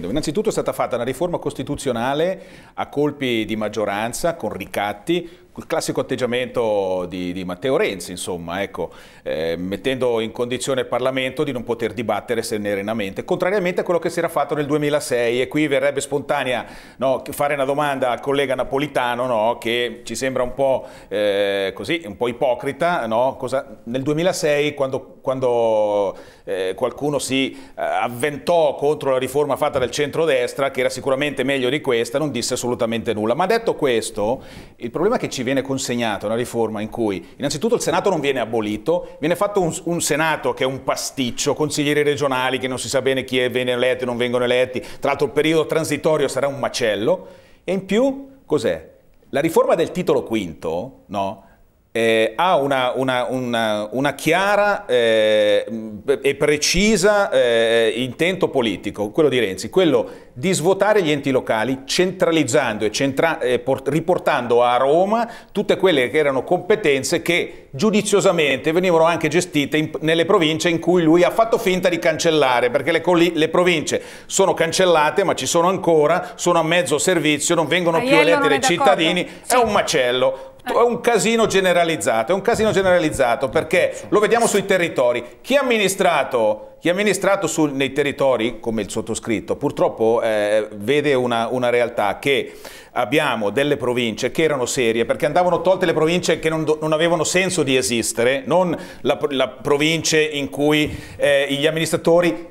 Innanzitutto è stata fatta una riforma costituzionale a colpi di maggioranza, con ricatti, il classico atteggiamento di, di Matteo Renzi, insomma, ecco, eh, mettendo in condizione il Parlamento di non poter dibattere serenamente, contrariamente a quello che si era fatto nel 2006 e qui verrebbe spontanea no, fare una domanda al collega napolitano no, che ci sembra un po', eh, così, un po ipocrita, no? Cosa, nel 2006 quando, quando eh, qualcuno si eh, avventò contro la riforma fatta dal centrodestra, che era sicuramente meglio di questa, non disse assolutamente nulla, ma detto questo, il problema è che ci ci viene consegnata una riforma in cui innanzitutto il Senato non viene abolito, viene fatto un, un Senato che è un pasticcio, consiglieri regionali che non si sa bene chi è, viene eletti o non vengono eletti, tra l'altro il periodo transitorio sarà un macello, e in più cos'è? La riforma del titolo quinto, no? eh, ha una, una, una, una chiara eh, e precisa eh, intento politico, quello di Renzi, quello di svuotare gli enti locali centralizzando e centra eh, riportando a Roma tutte quelle che erano competenze che giudiziosamente venivano anche gestite in, nelle province in cui lui ha fatto finta di cancellare, perché le, le, province sono cancellate ma ci sono ancora, sono a mezzo servizio, non vengono Aiello più eletti dai cittadini, sì. è un macello. È un casino generalizzato, è un casino generalizzato perché lo vediamo sui territori. Chi ha amministrato chi ha amministrato su, nei territori, come il sottoscritto, purtroppo eh, vede una, una, realtà che abbiamo delle province che erano serie, perché andavano tolte le province che non, non avevano senso di esistere, non la, la province in cui eh, gli amministratori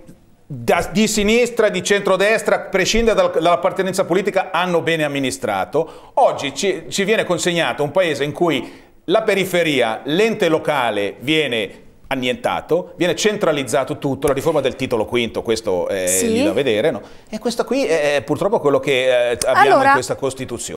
da, di sinistra, di centrodestra, a prescindere dal, dall'appartenenza politica, hanno bene amministrato. Oggi ci, ci viene consegnato un paese in cui la periferia, l'ente locale viene annientato, viene centralizzato tutto, la riforma del titolo quinto, questo è sì. lì da vedere, no? e questo qui è purtroppo quello che eh, abbiamo allora, in questa Costituzione.